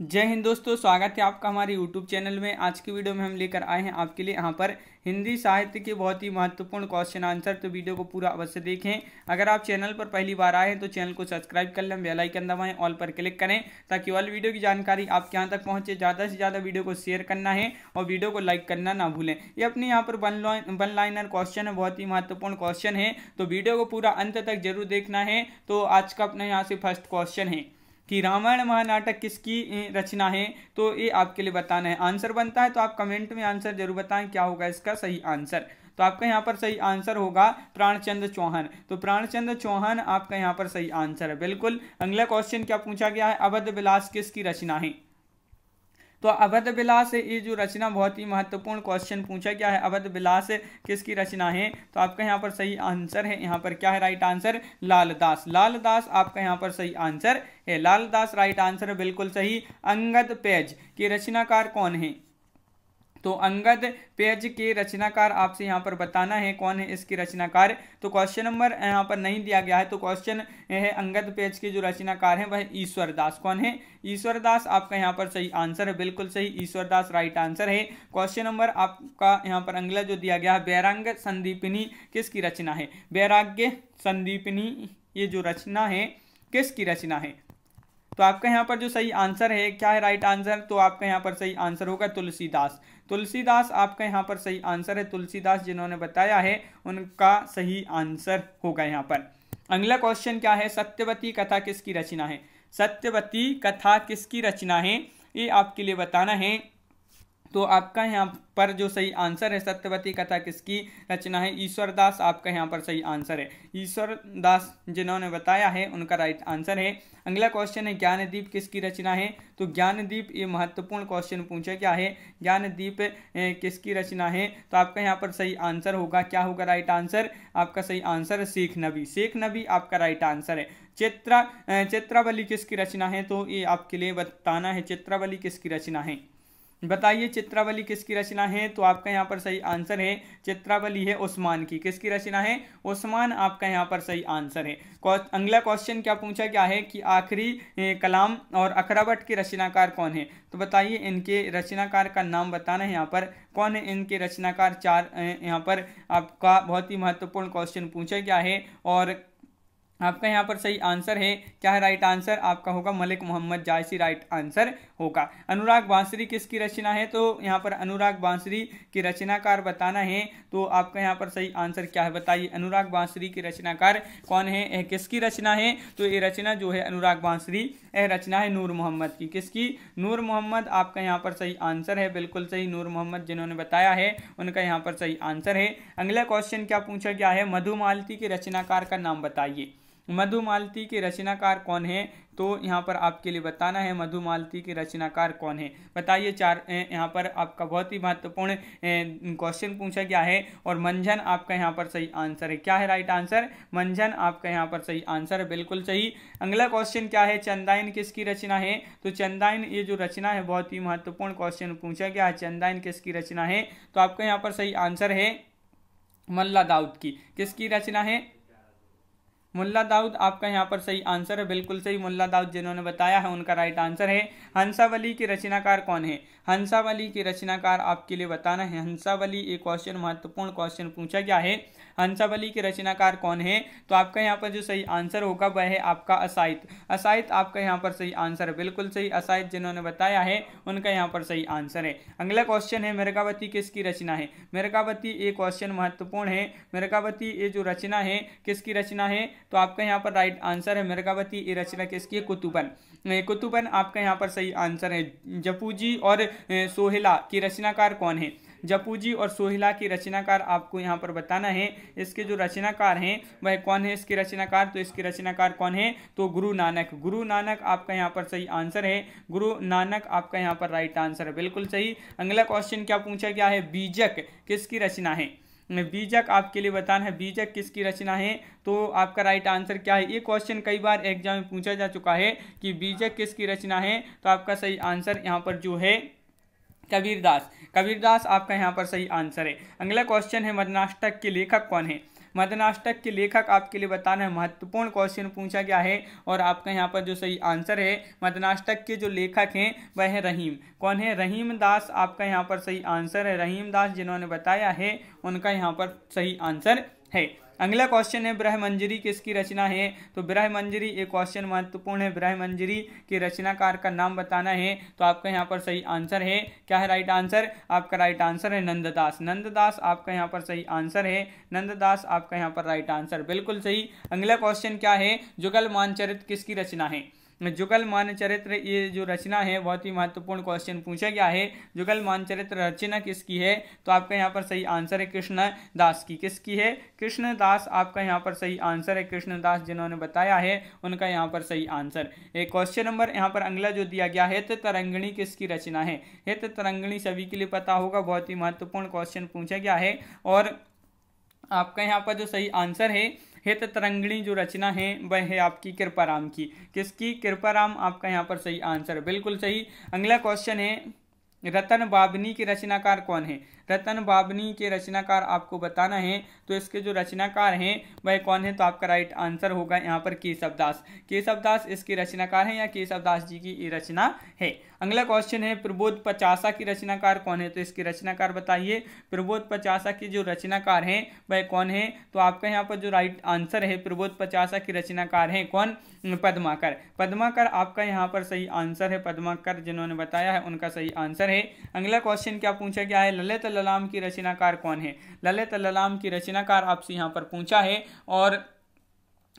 जय हिंद दोस्तों स्वागत है आपका हमारे यूट्यूब चैनल में आज की वीडियो में हम लेकर आए हैं आपके लिए यहाँ पर हिंदी साहित्य के बहुत ही महत्वपूर्ण क्वेश्चन आंसर तो वीडियो को पूरा अवश्य देखें अगर आप चैनल पर पहली बार आए हैं तो चैनल को सब्सक्राइब कर लें बेल आइकन दबाएं ऑल पर क्लिक करें ताकि ऑल वीडियो की जानकारी आपके यहाँ तक पहुँचे ज़्यादा से ज़्यादा वीडियो को शेयर करना है और वीडियो को लाइक करना ना भूलें ये अपने यहाँ पर वन लाइनर क्वेश्चन है बहुत ही महत्वपूर्ण क्वेश्चन है तो वीडियो को पूरा अंत तक जरूर देखना है तो आज का अपने यहाँ से फर्स्ट क्वेश्चन है कि रामायण महानाटक किसकी रचना है तो ये आपके लिए बताना है आंसर बनता है तो आप कमेंट में आंसर जरूर बताएं क्या होगा इसका सही आंसर तो आपका यहाँ पर सही आंसर होगा प्राणचंद चौहान तो प्राणचंद चौहान आपका यहाँ पर सही आंसर है बिल्कुल अगला क्वेश्चन क्या पूछा गया है अवध विलास किसकी रचना है तो अवध विलास ये जो रचना बहुत ही महत्वपूर्ण क्वेश्चन पूछा गया है अवध विलास किसकी रचना है तो आपका यहाँ पर सही आंसर है यहाँ पर क्या है राइट आंसर लालदास लालदास आपका यहाँ पर सही आंसर है लालदास राइट आंसर बिल्कुल सही अंगद पेज की रचनाकार कौन है तो अंगद पेज के रचनाकार आपसे यहाँ पर बताना है कौन है इसके रचनाकार तो क्वेश्चन नंबर यहाँ पर नहीं दिया गया है तो क्वेश्चन है अंगद पेज के जो रचनाकार हैं वह ईश्वरदास कौन है ईश्वरदास आपका यहाँ पर सही आंसर है बिल्कुल सही ईश्वरदास राइट आंसर है क्वेश्चन नंबर आपका यहाँ पर अंगला जो दिया गया है बैरांग संदीपिनी किसकी रचना है बैराग्य संदीपिनी ये जो रचना है किसकी रचना है तो आपका यहाँ पर जो सही आंसर है क्या है राइट आंसर तो आपका यहाँ पर सही आंसर होगा तुलसीदास तुलसीदास आपका यहाँ पर सही आंसर है तुलसीदास जिन्होंने बताया है उनका सही आंसर होगा यहाँ पर अगला क्वेश्चन क्या है सत्यवती कथा किसकी रचना है सत्यवती कथा किसकी रचना है ये आपके लिए बताना है तो आपका यहाँ पर जो सही आंसर है सत्यवती कथा किसकी रचना है ईश्वरदास आपका यहाँ पर सही आंसर है ईश्वरदास जिन्होंने बताया है उनका राइट आंसर है अगला क्वेश्चन है ज्ञानदीप किसकी रचना है तो ज्ञानदीप ये महत्वपूर्ण क्वेश्चन पूछा क्या है ज्ञानदीप किसकी रचना है तो आपका यहाँ पर सही आंसर होगा क्या होगा राइट आंसर आपका सही आंसर शेख नबी शेख नबी आपका राइट आंसर है चित्रा चित्रावली किसकी रचना है तो ये आपके लिए बताना है चित्रावली किसकी रचना है बताइए चित्रावली किसकी रचना है तो आपका यहाँ पर सही आंसर है चित्रावली है उस्मान की किसकी रचना है उस्मान आपका यहाँ पर सही आंसर है अगला क्वेश्चन क्या पूछा गया है कि आखिरी कलाम और अखरावट के रचनाकार कौन है तो बताइए इनके रचनाकार का नाम बताना है यहाँ पर कौन है इनके रचनाकार चार यहाँ पर आपका बहुत ही महत्वपूर्ण क्वेश्चन पूछा गया है और आपका यहाँ पर सही आंसर है क्या है राइट आंसर आपका होगा मलिक मोहम्मद जायसी राइट आंसर होगा अनुराग बांसुरी किसकी रचना है तो यहाँ पर अनुराग बांसुरी की रचनाकार बताना है तो आपका यहाँ पर सही आंसर क्या है बताइए अनुराग बांसुरी की रचनाकार कौन है यह किसकी रचना है तो ये रचना जो है अनुराग बांसुरी यह रचना है नूर मोहम्मद की किसकी नूर मोहम्मद आपका यहाँ पर सही आंसर है बिल्कुल सही नूर मोहम्मद जिन्होंने बताया है उनका यहाँ पर सही आंसर है अगला क्वेश्चन क्या पूछा गया है मधुमालती के रचनाकार का नाम बताइए मधुमालती के रचनाकार कौन है तो यहाँ पर आपके लिए बताना है मधुमालती के रचनाकार कौन है बताइए चार यहाँ पर आपका बहुत ही महत्वपूर्ण क्वेश्चन पूछा गया है और मंझन आपका यहाँ पर सही आंसर है क्या है राइट आंसर मंझन आपका यहाँ पर सही आंसर है बिल्कुल सही अगला क्वेश्चन क्या है चंदायन किसकी रचना है तो चंदायन ये जो रचना है बहुत ही महत्वपूर्ण क्वेश्चन पूछा गया है चंदायन किसकी रचना है तो आपका यहाँ पर सही आंसर है मल्ला दाऊद की किसकी रचना है मुल्ला दाऊद आपका यहाँ पर सही आंसर है बिल्कुल सही मुल्ला दाऊद जिन्होंने बताया है उनका राइट आंसर है हंसावली के रचनाकार कौन है हंसावली के रचनाकार आपके लिए बताना है हंसावली एक क्वेश्चन महत्वपूर्ण क्वेश्चन पूछा गया है हंसावली के रचनाकार कौन है तो आपका यहाँ पर जो सही आंसर होगा वह है आपका असाहित असाहित आपका यहाँ पर सही आंसर है बिल्कुल सही असाहित जिन्होंने बताया है उनका यहाँ पर सही आंसर है अगला क्वेश्चन है मेरकावती किसकी रचना है मेरकावती ये क्वेश्चन महत्वपूर्ण है मेरकावती ये जो रचना है किसकी रचना है तो आपका यहाँ पर राइट आंसर है मेरकावती ये रचना किसकी है कुतुबन कुतुबन आपका यहाँ पर सही आंसर है जपूजी और सोहेला की रचनाकार कौन है जपूजी और सोहिला की रचनाकार आपको यहाँ पर बताना है इसके जो रचनाकार हैं वह कौन है इसके रचनाकार तो इसके रचनाकार कौन है तो गुरु नानक गुरु नानक आपका यहाँ पर सही आंसर है गुरु नानक आपका यहाँ पर राइट आंसर है बिल्कुल सही अगला क्वेश्चन क्या पूछा गया है बीजक किसकी रचना है बीजक आपके लिए बताना है बीजक किसकी रचना है तो आपका राइट आंसर क्या है ये क्वेश्चन कई बार एग्जाम में पूछा जा चुका है कि बीजक किसकी रचना है तो आपका सही आंसर यहाँ पर जो है कबीरदास कबीरदास आपका यहाँ पर सही आंसर है अगला क्वेश्चन है मदनाष्टक के लेखक कौन है मदनाष्टक के लेखक आपके लिए बताना है महत्वपूर्ण क्वेश्चन पूछा गया है और आपका यहाँ पर जो सही आंसर है मदनाष्टक के जो लेखक हैं वह है रहीम कौन है रहीम दास आपका यहाँ पर सही आंसर है रहीम दास जिन्होंने बताया है उनका यहाँ पर सही आंसर है अगला क्वेश्चन है ब्रह्मंजरी किसकी रचना है तो ब्रह्मंजरी एक क्वेश्चन महत्वपूर्ण है ब्रह्मंजरी के रचनाकार का नाम बताना है तो आपका यहाँ पर सही आंसर है क्या है राइट आंसर आपका राइट आंसर है नंददास नंददास आपका यहाँ पर सही आंसर है नंददास आपका यहाँ पर राइट आंसर बिल्कुल सही अगला क्वेश्चन क्या है जुगल मानचरित किसकी रचना है जुगल मानचरित्र ये जो रचना है बहुत ही महत्वपूर्ण क्वेश्चन पूछा गया है जुगल मानचरित्र रचना किसकी है तो आपका यहाँ पर सही आंसर है कृष्ण दास की किसकी है कृष्ण दास आपका यहाँ पर सही आंसर है कृष्ण दास जिन्होंने बताया है उनका यहाँ पर सही आंसर क्वेश्चन नंबर यहाँ पर अंगला जो दिया गया हित तरंगणी किसकी रचना है हित तरंगणी सभी के लिए पता होगा बहुत ही महत्वपूर्ण क्वेश्चन पूछा गया है और आपका यहाँ पर जो सही आंसर है हित तरंगणी जो रचना है वह है आपकी कृपाराम की किसकी कृपाराम आपका यहाँ पर सही आंसर बिल्कुल सही अगला क्वेश्चन है रतन बाबनी की रचनाकार कौन है रतन बाबनी के रचनाकार आपको बताना है तो इसके जो रचनाकार हैं वह कौन है तो आपका राइट आंसर होगा यहाँ पर केशवदास केशवदास इसके रचनाकार हैं या केशवदास जी की रचना है अगला क्वेश्चन है प्रबोध पचासा की रचनाकार कौन है तो इसके रचनाकार बताइए प्रबोध पचासा की जो रचनाकार हैं वह कौन है तो आपका यहाँ पर जो राइट आंसर है प्रबोध पचासा की रचनाकार हैं कौन पद्माकर पद्माकर आपका यहाँ पर सही आंसर है पद्माकर जिन्होंने बताया है उनका सही आंसर है अगला क्वेश्चन क्या पूछा गया है ललित ललाम की रचनाकार कौन है ललित ललाम की रचनाकार आपसे यहाँ पर पूछा है और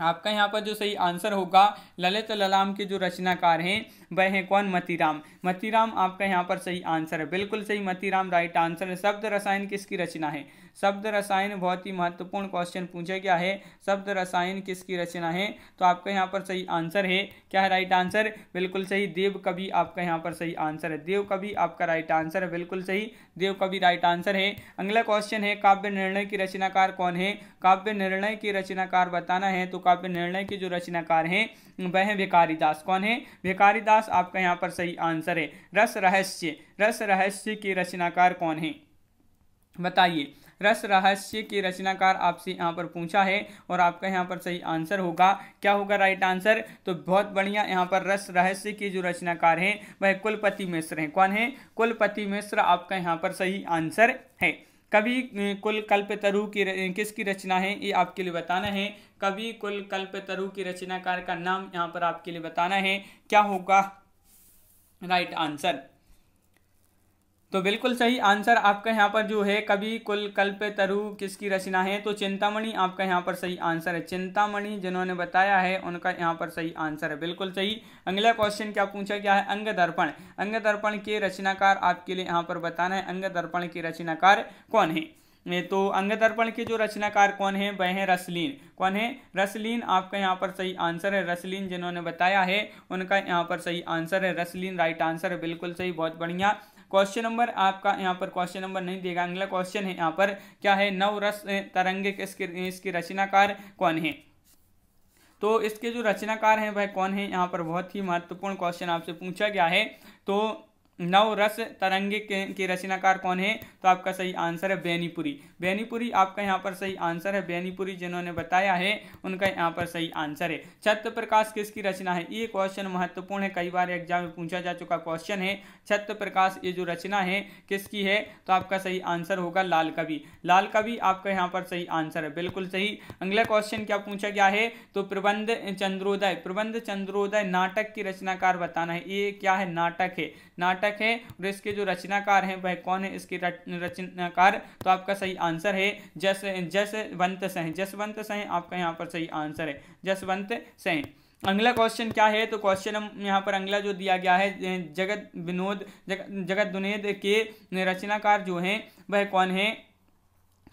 आपका यहाँ पर जो सही आंसर होगा ललित ललाम के जो रचनाकार हैं वह हैं कौन मतीराम मतीराम आपका यहाँ पर सही आंसर है बिल्कुल सही मतीराम राइट आंसर है शब्द रसायन किसकी रचना है शब्द रसायन बहुत ही महत्वपूर्ण क्वेश्चन पूछा गया है शब्द रसायन किसकी रचना है तो आपका यहाँ पर सही आंसर है क्या है राइट आंसर बिल्कुल सही देव कवि आपका यहाँ पर सही आंसर है देव कवि आपका राइट आंसर है बिल्कुल सही देव कवि राइट आंसर है अगला क्वेश्चन है काव्य निर्णय की रचनाकार कौन है काव्य निर्णय की रचनाकार बताना है तो काव्य निर्णय के जो रचनाकार हैं वह है भिकारी दास कौन है भिकारी दास उल्लास आपका यहाँ पर सही आंसर है रस रहस्य रस रहस्य के रचनाकार कौन है बताइए रस रहस्य के रचनाकार आपसे यहाँ पर पूछा है और आपका यहाँ पर सही आंसर होगा क्या होगा राइट आंसर तो बहुत बढ़िया यहाँ पर रस रहस्य के जो रचनाकार हैं वह कुलपति मिश्र हैं कौन है कुलपति मिश्र आपका यहाँ पर सही आंसर है कवि कुल कल्प तरु की किसकी रचना है ये आपके लिए बताना है कवि कुल कल्प तरु की रचनाकार का नाम यहाँ पर आपके लिए बताना है क्या होगा राइट आंसर तो बिल्कुल सही आंसर आपका यहाँ पर जो है कभी कुल कल्प तरु किसकी रचना है तो चिंतामणि आपका यहाँ पर सही आंसर है चिंतामणि जिन्होंने बताया है उनका यहाँ पर सही आंसर है बिल्कुल सही अगला क्वेश्चन क्या पूछा गया है अंग दर्पण अंग दर्पण के रचनाकार आपके लिए यहाँ पर बताना है अंग दर्पण के रचनाकार कौन है तो अंग दर्पण के जो रचनाकार कौन है वह है रसलीन कौन है रसलीन आपका यहाँ पर सही आंसर है रसलीन जिन्होंने बताया है उनका यहाँ पर सही आंसर है रसलीन राइट आंसर है बिल्कुल सही बहुत बढ़िया क्वेश्चन नंबर आपका यहाँ पर क्वेश्चन नंबर नहीं देगा अगला क्वेश्चन है यहाँ पर क्या है नवरस तरंगे इसके इसके रचनाकार कौन है तो इसके जो रचनाकार हैं वह कौन है यहाँ पर बहुत ही महत्वपूर्ण क्वेश्चन आपसे पूछा गया है तो नव रस तरंगे के, के रचनाकार कौन है तो आपका सही आंसर है बेनीपुरी बेनीपुरी आपका यहाँ पर सही आंसर है बेनीपुरी जिन्होंने बताया है उनका यहाँ पर सही आंसर है छत प्रकाश किसकी रचना है ये क्वेश्चन महत्वपूर्ण है कई बार एग्जाम में पूछा जा चुका क्वेश्चन है छत प्रकाश ये जो रचना है किसकी है तो आपका सही आंसर होगा लाल कवि लाल कवि आपका यहाँ पर सही आंसर है बिल्कुल सही अगला क्वेश्चन क्या पूछा गया है तो प्रबंध चंद्रोदय प्रबंध चंद्रोदय नाटक की रचनाकार बताना है ये क्या है नाटक है नाटक पाठक है और इसके जो रचनाकार हैं वह कौन है इसके रचनाकार तो आपका सही आंसर है जस जसवंत सह जसवंत सह आपका यहाँ पर सही आंसर है जसवंत सह अगला क्वेश्चन क्या है तो क्वेश्चन हम यहाँ पर अगला जो दिया गया है जगत विनोद जग, जगत दुनेद के रचनाकार जो हैं वह कौन है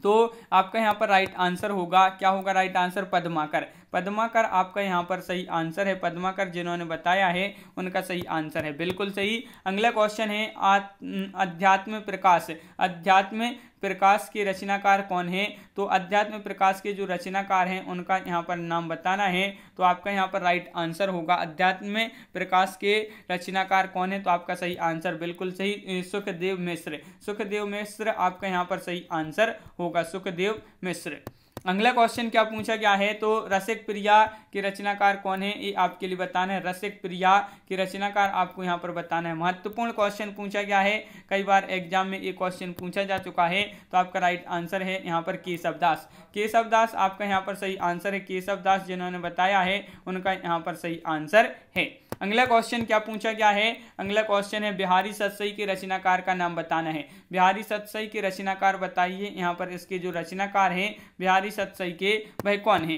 तो आपका यहाँ पर राइट आंसर होगा क्या होगा राइट आंसर पद्माकर पद्माकर आपका यहाँ पर सही आंसर है पद्माकर जिन्होंने बताया है उनका सही आंसर है बिल्कुल सही अगला क्वेश्चन है अध्यात्म प्रकाश अध्यात्म प्रकाश के रचनाकार कौन है तो अध्यात्म प्रकाश के जो रचनाकार हैं उनका यहाँ पर नाम बताना है तो आपका यहाँ पर राइट आंसर होगा अध्यात्म प्रकाश के रचनाकार कौन है तो आपका सही आंसर बिल्कुल सही सुखदेव मिश्र सुखदेव मिश्र आपका यहाँ पर सही आंसर होगा सुखदेव मिश्र अगला क्वेश्चन क्या पूछा गया है तो रसिक प्रिया के रचनाकार कौन है ये आपके लिए बताना है रसिक प्रिया के रचनाकार आपको यहाँ पर बताना है महत्वपूर्ण क्वेश्चन पूछा गया है कई बार एग्जाम में ये क्वेश्चन पूछा जा चुका है तो आपका राइट आंसर है यहाँ पर केशव दास केशव दास आपका यहाँ पर सही आंसर है केशव दास जिन्होंने बताया है उनका यहाँ पर सही आंसर है अगला क्वेश्चन क्या पूछा गया है अगला क्वेश्चन है बिहारी सतसई के रचनाकार का नाम बताना है बिहारी सतसई के रचनाकार बताइए यहाँ पर इसके जो रचनाकार हैं बिहारी सतसई के वह कौन है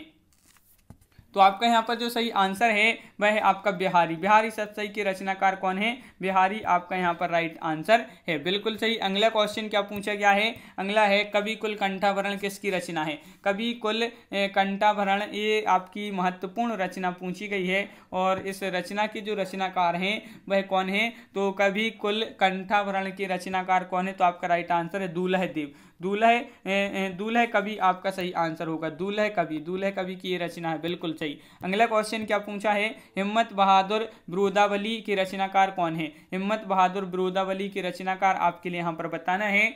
तो आपका यहाँ पर जो सही आंसर है वह है आपका बिहारी बिहारी सही के रचनाकार कौन है बिहारी आपका यहाँ पर राइट आंसर है बिल्कुल सही अगला क्वेश्चन क्या पूछा गया है अगला है कवि कुल कंठाभरण किसकी रचना है कवि कुल कंठाभरण ये आपकी महत्वपूर्ण रचना पूछी गई है और इस रचना के जो रचनाकार हैं वह कौन है तो कवि कुल कंठाभरण के रचनाकार कौन है तो आपका राइट आंसर है देव दूल्हे दूल्हे कभी आपका सही आंसर होगा दूल्हे कभी दूल्हे कभी की ये रचना है बिल्कुल सही अगला क्वेश्चन क्या पूछा है हिम्मत बहादुर ब्रोदावली के रचनाकार कौन है हिम्मत बहादुर ब्रोदावली के रचनाकार आपके लिए यहाँ पर बताना है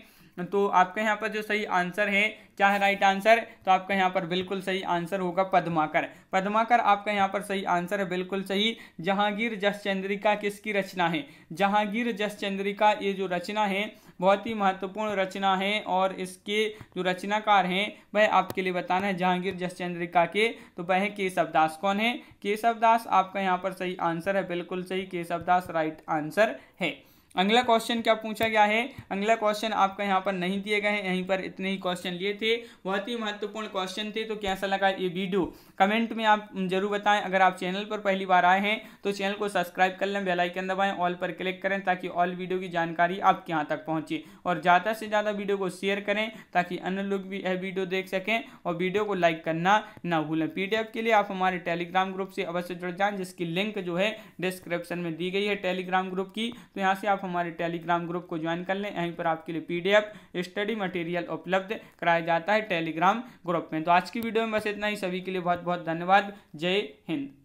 तो आपके यहाँ पर जो सही आंसर है क्या है राइट आंसर तो आपका यहाँ पर बिल्कुल सही आंसर होगा पद्माकर पद्माकर आपका यहाँ पर सही आंसर है बिल्कुल सही जहांगीर जस चंद्रिका किसकी रचना है जहांगीर जस चंद्रिका ये जो रचना है बहुत ही महत्वपूर्ण रचना है और इसके जो रचनाकार हैं वह आपके लिए बताना है जहांगीर जसचंद्रिका के तो वह केशव दास कौन है केशव दास आपका यहाँ पर सही आंसर है बिल्कुल सही केशव दास राइट आंसर है अगला क्वेश्चन क्या पूछा गया है अगला क्वेश्चन आपका यहाँ पर नहीं दिए गए हैं यहीं पर इतने ही क्वेश्चन लिए थे बहुत ही महत्वपूर्ण क्वेश्चन थे तो कैसा लगा ये वीडियो कमेंट में आप जरूर बताएं अगर आप चैनल पर पहली बार आए हैं तो चैनल को सब्सक्राइब कर लें बेलाइकन दबाएँ ऑल पर क्लिक करें ताकि ऑल वीडियो की जानकारी आपके यहाँ तक पहुँचे और ज़्यादा से ज़्यादा वीडियो को शेयर करें ताकि अन्य लोग भी यह वीडियो देख सकें और वीडियो को लाइक करना ना भूलें पी के लिए आप हमारे टेलीग्राम ग्रुप से अवश्य जुड़ जाएँ जिसकी लिंक जो है डिस्क्रिप्शन में दी गई है टेलीग्राम ग्रुप की तो यहाँ से आप हमारे टेलीग्राम ग्रुप को ज्वाइन कर लें यहीं पर आपके लिए पीडीएफ स्टडी मटेरियल उपलब्ध कराया जाता है टेलीग्राम ग्रुप में तो आज की वीडियो में बस इतना ही सभी के लिए बहुत बहुत धन्यवाद जय हिंद